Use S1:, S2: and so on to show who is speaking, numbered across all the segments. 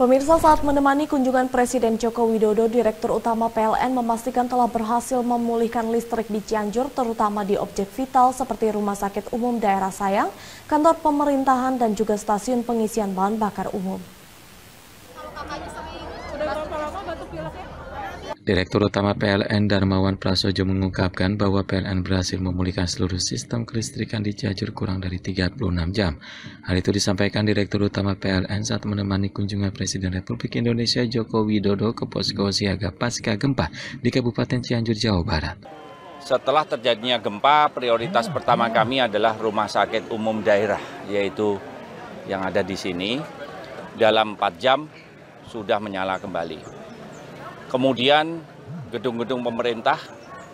S1: Pemirsa saat menemani kunjungan Presiden Joko Widodo, Direktur Utama PLN memastikan telah berhasil memulihkan listrik di Cianjur, terutama di objek vital seperti Rumah Sakit Umum Daerah Sayang, kantor pemerintahan, dan juga stasiun pengisian bahan bakar umum.
S2: Direktur Utama PLN Darmawan Prasojo mengungkapkan bahwa PLN berhasil memulihkan seluruh sistem kelistrikan di Cianjur kurang dari 36 jam. Hal itu disampaikan Direktur Utama PLN saat menemani kunjungan Presiden Republik Indonesia Joko Widodo ke posko siaga pasca gempa di Kabupaten Cianjur, Jawa Barat.
S1: Setelah terjadinya gempa, prioritas pertama kami adalah rumah sakit umum daerah, yaitu yang ada di sini. Dalam 4 jam sudah menyala kembali kemudian gedung-gedung pemerintah,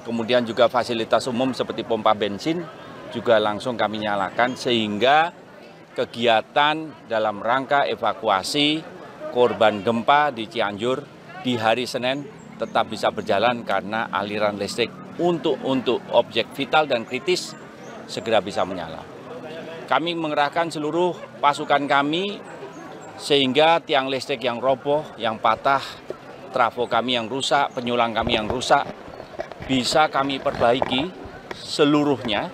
S1: kemudian juga fasilitas umum seperti pompa bensin juga langsung kami nyalakan sehingga kegiatan dalam rangka evakuasi korban gempa di Cianjur di hari Senin tetap bisa berjalan karena aliran listrik untuk untuk objek vital dan kritis segera bisa menyala. Kami mengerahkan seluruh pasukan kami sehingga tiang listrik yang roboh, yang patah, trafo kami yang rusak, penyulang kami yang rusak, bisa kami perbaiki seluruhnya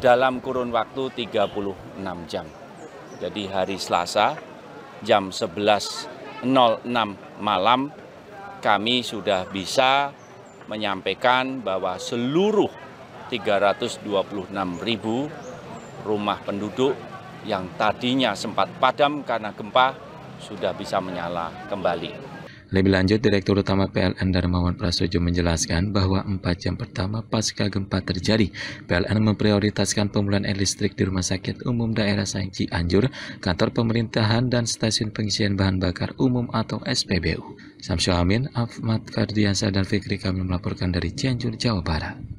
S1: dalam kurun waktu 36 jam. Jadi hari Selasa jam 11.06 malam kami sudah bisa menyampaikan bahwa seluruh 326 ribu rumah penduduk yang tadinya sempat padam karena gempa sudah bisa menyala kembali.
S2: Lebih lanjut, Direktur Utama PLN Darmawan Prasojo menjelaskan bahwa 4 jam pertama pasca gempa terjadi, PLN memprioritaskan pemulihan listrik di Rumah Sakit Umum Daerah Sangci Anjur, kantor pemerintahan, dan stasiun pengisian bahan bakar umum atau SPBU. Samsul Amin, Ahmad Kardiansa, dan Fikri kami melaporkan dari Cianjur, Jawa Barat.